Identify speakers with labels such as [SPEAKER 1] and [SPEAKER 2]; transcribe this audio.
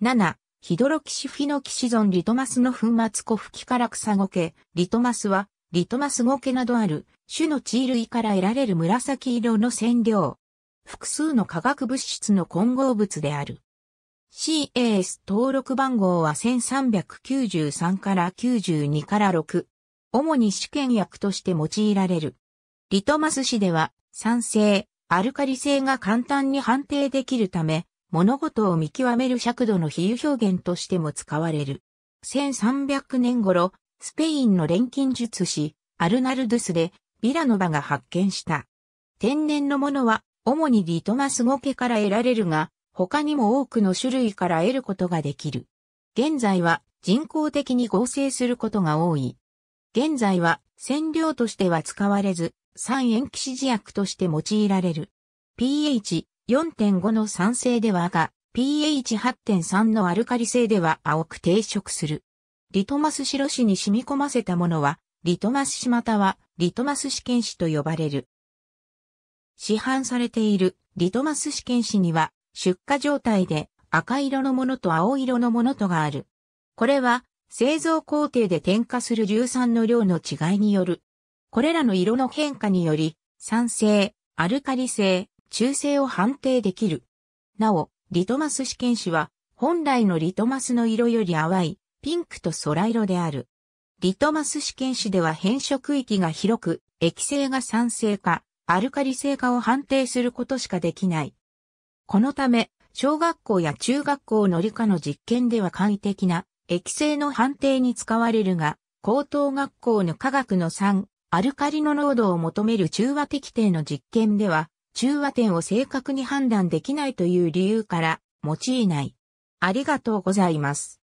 [SPEAKER 1] 7、ヒドロキシフィノキシゾンリトマスの粉末粉吹きから草ゴケ、リトマスは、リトマスゴケなどある、種の地類から得られる紫色の染料。複数の化学物質の混合物である。CAS 登録番号は1393から92から6。主に試験薬として用いられる。リトマス紙では酸性、アルカリ性が簡単に判定できるため、物事を見極める尺度の比喩表現としても使われる。1300年頃、スペインの錬金術師、アルナルドゥスで、ビラノバが発見した。天然のものは、主にリトマスゴケから得られるが、他にも多くの種類から得ることができる。現在は人工的に合成することが多い。現在は染料としては使われず、酸塩基指示薬として用いられる。pH 4.5の酸性では赤、pH8.3 のアルカリ性では青く定色する。リトマス白紙に染み込ませたものは、リトマス紙または、リトマス試験紙と呼ばれる。市販されているリトマス試験紙には、出荷状態で赤色のものと青色のものとがある。これは、製造工程で添加する硫酸の量の違いによる。これらの色の変化により、酸性、アルカリ性、中性を判定できる。なお、リトマス試験紙は、本来のリトマスの色より淡い、ピンクと空色である。リトマス試験紙では変色域が広く、液性が酸性化、アルカリ性化を判定することしかできない。このため、小学校や中学校の理科の実験では簡易的な液性の判定に使われるが、高等学校の科学の3、アルカリの濃度を求める中和適定の実験では、中和点を正確に判断できないという理由から用いない。ありがとうございます。